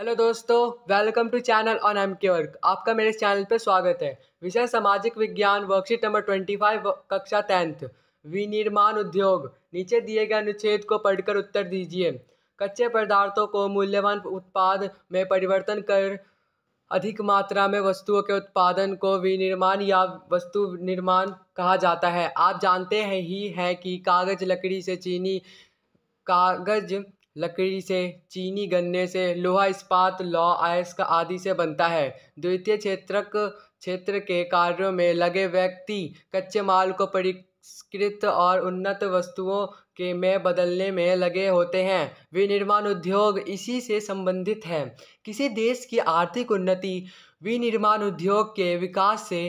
hello दोस्तों welcome to channel on M work आपका मेरे चैनल पर स्वागत है विषय सामाजिक विज्ञान वर्कशीट नंबर ट्वेंटी फाइव कक्षा टेंथ विनिर्माण उद्योग नीचे दिए गए अनुच्छेद को पढ़कर उत्तर दीजिए कच्चे पदार्थों को मूल्यवान उत्पाद में परिवर्तन कर अधिक मात्रा में वस्तुओं के उत्पादन को विनिर्माण या वस्तु निर्माण कहा जाता है आप जानते हैं ही है कि कागज़ लकड़ी से चीनी कागज़ लकड़ी से चीनी गन्ने से लोहा इस्पात लौ अयस्क आदि से बनता है द्वितीय क्षेत्रक क्षेत्र के कार्यों में लगे व्यक्ति कच्चे माल को परिष्कृत और उन्नत वस्तुओं के में बदलने में लगे होते हैं विनिर्माण उद्योग इसी से संबंधित है किसी देश की आर्थिक उन्नति विनिर्माण उद्योग के विकास से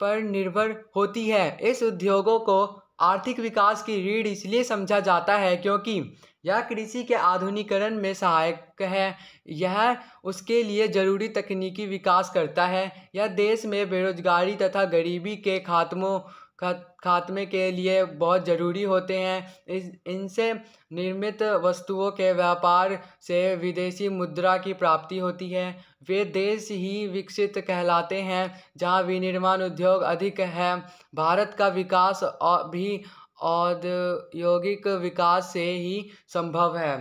पर निर्भर होती है इस उद्योगों को आर्थिक विकास की रीढ़ इसलिए समझा जाता है क्योंकि यह कृषि के आधुनिकरण में सहायक है यह उसके लिए जरूरी तकनीकी विकास करता है यह देश में बेरोजगारी तथा गरीबी के खात्मों खात्मे के लिए बहुत ज़रूरी होते हैं इनसे निर्मित वस्तुओं के व्यापार से विदेशी मुद्रा की प्राप्ति होती है वे देश ही विकसित कहलाते हैं जहाँ विनिर्माण उद्योग अधिक है भारत का विकास भी औद्योगिक विकास से ही संभव है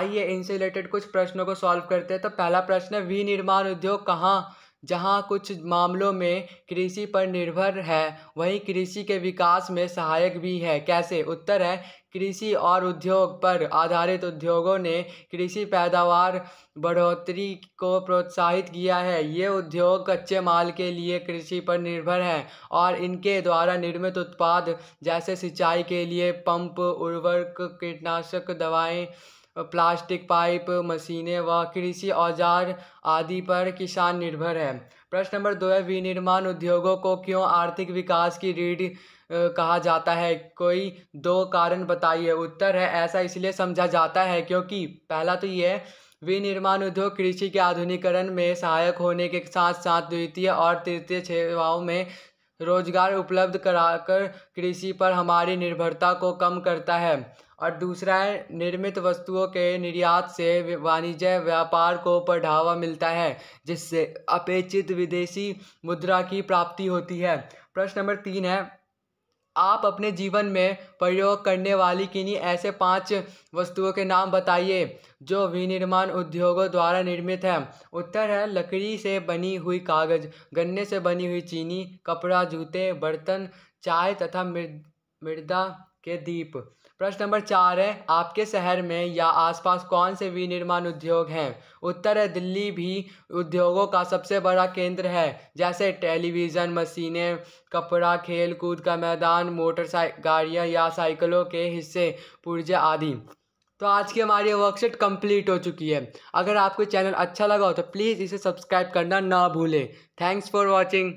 आइए इनसे रिलेटेड कुछ प्रश्नों को सॉल्व करते हैं तो पहला प्रश्न है विनिर्माण उद्योग कहाँ जहाँ कुछ मामलों में कृषि पर निर्भर है वहीं कृषि के विकास में सहायक भी है कैसे उत्तर है कृषि और उद्योग पर आधारित उद्योगों ने कृषि पैदावार बढ़ोतरी को प्रोत्साहित किया है ये उद्योग कच्चे माल के लिए कृषि पर निर्भर हैं और इनके द्वारा निर्मित उत्पाद जैसे सिंचाई के लिए पंप उर्वरक कीटनाशक दवाएं प्लास्टिक पाइप मशीनें व कृषि औजार आदि पर किसान निर्भर है प्रश्न नंबर दो है विनिर्माण उद्योगों को क्यों आर्थिक विकास की रीढ़ कहा जाता है कोई दो कारण बताइए उत्तर है ऐसा इसलिए समझा जाता है क्योंकि पहला तो ये है विनिर्माण उद्योग कृषि के आधुनिकरण में सहायक होने के साथ साथ द्वितीय और तृतीय सेवाओं में रोजगार उपलब्ध कराकर कृषि पर हमारी निर्भरता को कम करता है और दूसरा है निर्मित वस्तुओं के निर्यात से वाणिज्य व्यापार को बढ़ावा मिलता है जिससे अपेक्षित विदेशी मुद्रा की प्राप्ति होती है प्रश्न नंबर तीन है आप अपने जीवन में प्रयोग करने वाली किन्हीं ऐसे पांच वस्तुओं के नाम बताइए जो विनिर्माण उद्योगों द्वारा निर्मित है उत्तर है लकड़ी से बनी हुई कागज गन्ने से बनी हुई चीनी कपड़ा जूते बर्तन चाय तथा मृदा के दीप प्रश्न नंबर चार है आपके शहर में या आसपास कौन से विनिर्माण उद्योग हैं उत्तर है दिल्ली भी उद्योगों का सबसे बड़ा केंद्र है जैसे टेलीविज़न मशीनें कपड़ा खेल कूद का मैदान मोटरसाइकिल गाड़ियाँ या साइकिलों के हिस्से पुर्जे आदि तो आज की हमारी वर्कशीट कंप्लीट हो चुकी है अगर आपको चैनल अच्छा लगा हो तो प्लीज़ इसे सब्सक्राइब करना ना भूलें थैंक्स फॉर वॉचिंग